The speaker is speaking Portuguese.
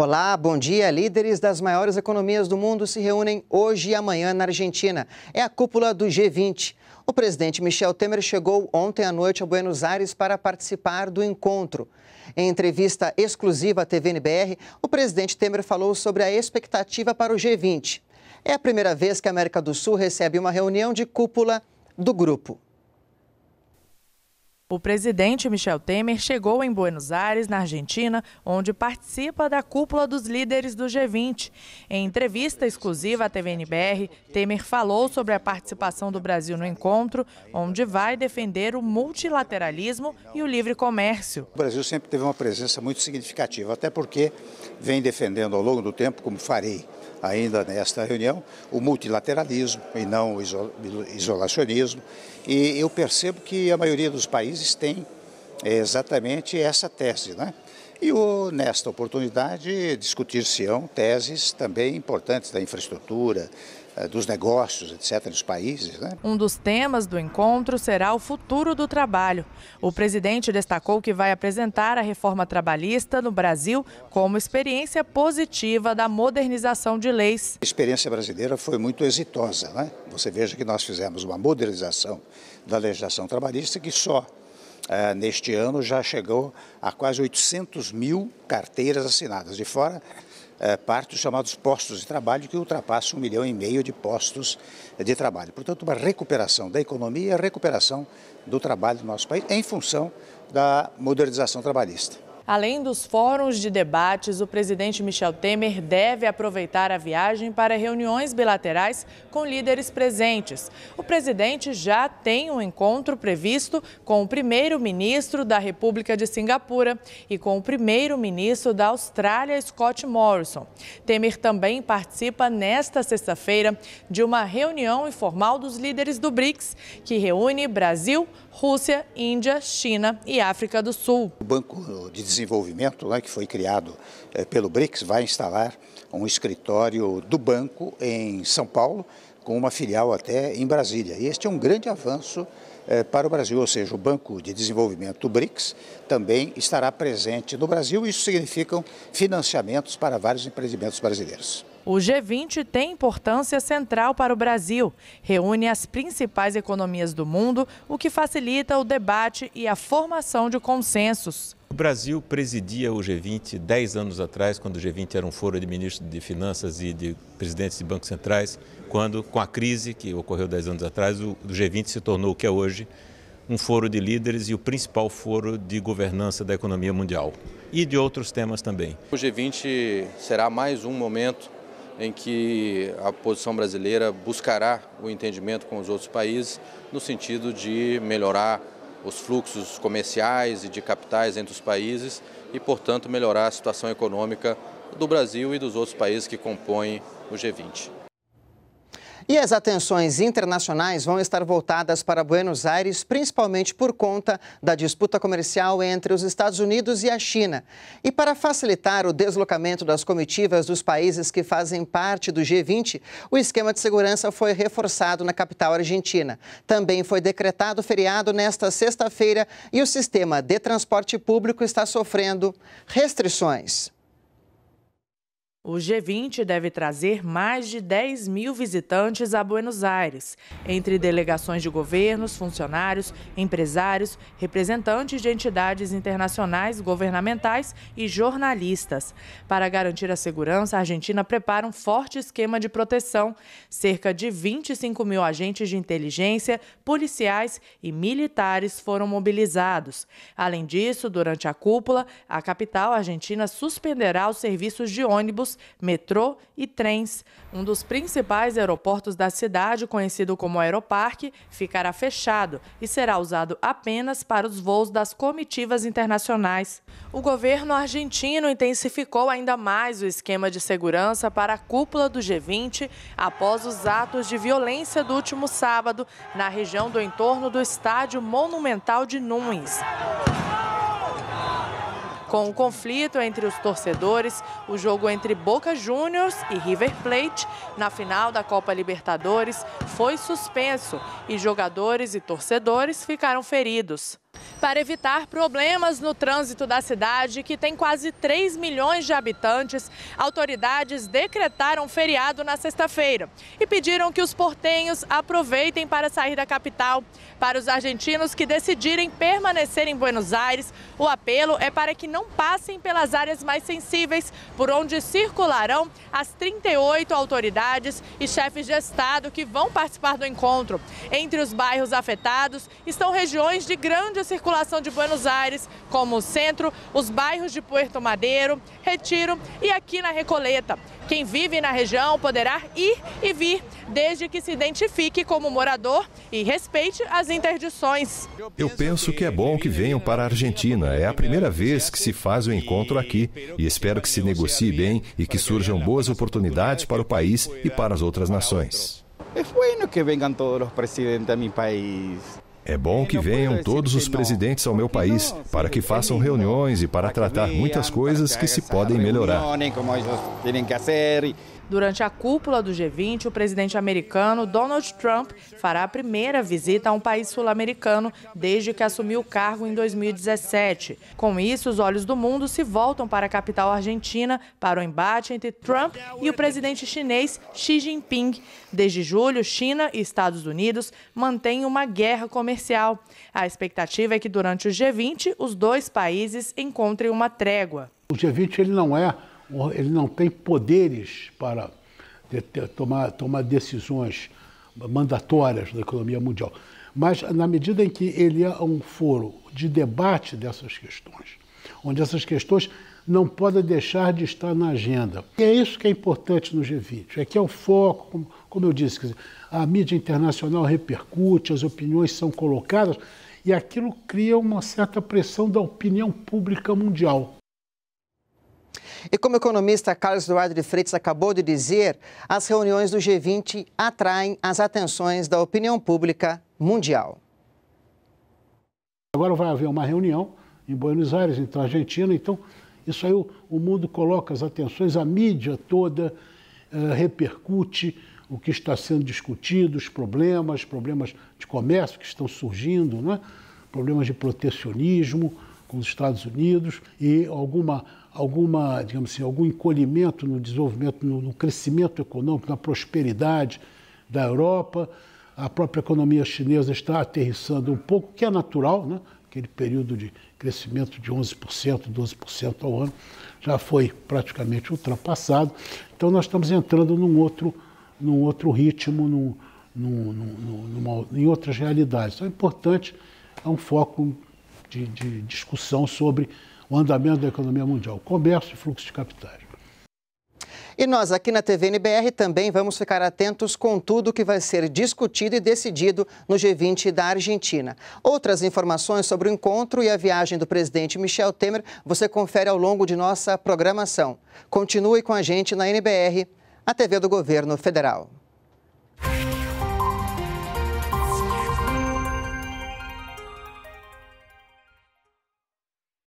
Olá, bom dia. Líderes das maiores economias do mundo se reúnem hoje e amanhã na Argentina. É a cúpula do G20. O presidente Michel Temer chegou ontem à noite a Buenos Aires para participar do encontro. Em entrevista exclusiva à TVNBR, o presidente Temer falou sobre a expectativa para o G20. É a primeira vez que a América do Sul recebe uma reunião de cúpula do grupo. O presidente Michel Temer chegou em Buenos Aires, na Argentina, onde participa da cúpula dos líderes do G20. Em entrevista exclusiva à TVNBR, Temer falou sobre a participação do Brasil no encontro, onde vai defender o multilateralismo e o livre comércio. O Brasil sempre teve uma presença muito significativa, até porque vem defendendo ao longo do tempo, como farei ainda nesta reunião, o multilateralismo e não o isolacionismo. E eu percebo que a maioria dos países tem é, exatamente essa tese, né? E o, nesta oportunidade discutir-se-ão teses também importantes da infraestrutura, eh, dos negócios, etc., nos países. Né? Um dos temas do encontro será o futuro do trabalho. O presidente destacou que vai apresentar a reforma trabalhista no Brasil como experiência positiva da modernização de leis. A experiência brasileira foi muito exitosa. Né? Você veja que nós fizemos uma modernização da legislação trabalhista que só Uh, neste ano já chegou a quase 800 mil carteiras assinadas, de fora eh, parte dos chamados postos de trabalho, que ultrapassa um milhão e meio de postos de trabalho. Portanto, uma recuperação da economia e a recuperação do trabalho do nosso país, em função da modernização trabalhista. Além dos fóruns de debates, o presidente Michel Temer deve aproveitar a viagem para reuniões bilaterais com líderes presentes. O presidente já tem um encontro previsto com o primeiro-ministro da República de Singapura e com o primeiro-ministro da Austrália, Scott Morrison. Temer também participa nesta sexta-feira de uma reunião informal dos líderes do BRICS, que reúne Brasil, Rússia, Índia, China e África do Sul. O Banco de Desenvolvimento, né, que foi criado eh, pelo BRICS, vai instalar um escritório do banco em São Paulo, com uma filial até em Brasília. E este é um grande avanço eh, para o Brasil, ou seja, o Banco de Desenvolvimento do BRICS também estará presente no Brasil. Isso significa financiamentos para vários empreendimentos brasileiros. O G20 tem importância central para o Brasil. Reúne as principais economias do mundo, o que facilita o debate e a formação de consensos. O Brasil presidia o G20 dez anos atrás, quando o G20 era um foro de ministros de finanças e de presidentes de bancos centrais, quando, com a crise que ocorreu dez anos atrás, o G20 se tornou o que é hoje, um foro de líderes e o principal foro de governança da economia mundial. E de outros temas também. O G20 será mais um momento em que a posição brasileira buscará o entendimento com os outros países no sentido de melhorar os fluxos comerciais e de capitais entre os países e, portanto, melhorar a situação econômica do Brasil e dos outros países que compõem o G20. E as atenções internacionais vão estar voltadas para Buenos Aires, principalmente por conta da disputa comercial entre os Estados Unidos e a China. E para facilitar o deslocamento das comitivas dos países que fazem parte do G20, o esquema de segurança foi reforçado na capital argentina. Também foi decretado feriado nesta sexta-feira e o sistema de transporte público está sofrendo restrições. O G20 deve trazer mais de 10 mil visitantes a Buenos Aires, entre delegações de governos, funcionários, empresários, representantes de entidades internacionais, governamentais e jornalistas. Para garantir a segurança, a Argentina prepara um forte esquema de proteção. Cerca de 25 mil agentes de inteligência, policiais e militares foram mobilizados. Além disso, durante a cúpula, a capital argentina suspenderá os serviços de ônibus metrô e trens. Um dos principais aeroportos da cidade, conhecido como Aeroparque, ficará fechado e será usado apenas para os voos das comitivas internacionais. O governo argentino intensificou ainda mais o esquema de segurança para a cúpula do G20 após os atos de violência do último sábado na região do entorno do estádio Monumental de Nunes com o conflito entre os torcedores, o jogo entre Boca Juniors e River Plate na final da Copa Libertadores foi suspenso e jogadores e torcedores ficaram feridos para evitar problemas no trânsito da cidade, que tem quase 3 milhões de habitantes, autoridades decretaram feriado na sexta-feira e pediram que os portenhos aproveitem para sair da capital. Para os argentinos que decidirem permanecer em Buenos Aires, o apelo é para que não passem pelas áreas mais sensíveis, por onde circularão as 38 autoridades e chefes de Estado que vão participar do encontro. Entre os bairros afetados estão regiões de grande circulação população de Buenos Aires, como o centro, os bairros de Puerto Madeiro, Retiro e aqui na Recoleta. Quem vive na região poderá ir e vir, desde que se identifique como morador e respeite as interdições. Eu penso que é bom que venham para a Argentina. É a primeira vez que se faz o encontro aqui e espero que se negocie bem e que surjam boas oportunidades para o país e para as outras nações. É bom que venham todos os presidentes a meu país. É bom que venham todos os presidentes ao meu país para que façam reuniões e para tratar muitas coisas que se podem melhorar. Durante a cúpula do G20, o presidente americano Donald Trump fará a primeira visita a um país sul-americano desde que assumiu o cargo em 2017. Com isso, os olhos do mundo se voltam para a capital argentina para o embate entre Trump e o presidente chinês Xi Jinping. Desde julho, China e Estados Unidos mantêm uma guerra comercial. A expectativa é que durante o G20 os dois países encontrem uma trégua. O G20 ele não é ele não tem poderes para tomar, tomar decisões mandatórias da economia mundial. Mas, na medida em que ele é um foro de debate dessas questões, onde essas questões não podem deixar de estar na agenda. E é isso que é importante no G20, é que é o foco, como, eu disse, dizer, a mídia internacional repercute, as opiniões são colocadas, e aquilo cria uma certa pressão da opinião pública mundial. E como o economista Carlos Eduardo de Freitas acabou de dizer, as reuniões do G20 atraem as atenções da opinião pública mundial. Agora vai haver uma reunião em Buenos Aires, então Argentina, então isso aí o, o mundo coloca as atenções, a mídia toda uh, repercute o que está sendo discutido, os problemas, problemas de comércio que estão surgindo, não né? problemas de protecionismo, com os Estados Unidos e alguma alguma digamos assim algum encolhimento no desenvolvimento no, no crescimento econômico na prosperidade da Europa a própria economia chinesa está aterrissando um pouco que é natural né aquele período de crescimento de 11%, 12% ao ano, já foi praticamente ultrapassado. Então nós estamos entrando num outro, num outro ritmo, num, num, num, numa, em outras realidades. Então é importante, é um foco de, de discussão sobre o andamento da economia mundial, comércio e fluxo de capitais. E nós aqui na TV NBR também vamos ficar atentos com tudo que vai ser discutido e decidido no G20 da Argentina. Outras informações sobre o encontro e a viagem do presidente Michel Temer você confere ao longo de nossa programação. Continue com a gente na NBR, a TV do Governo Federal.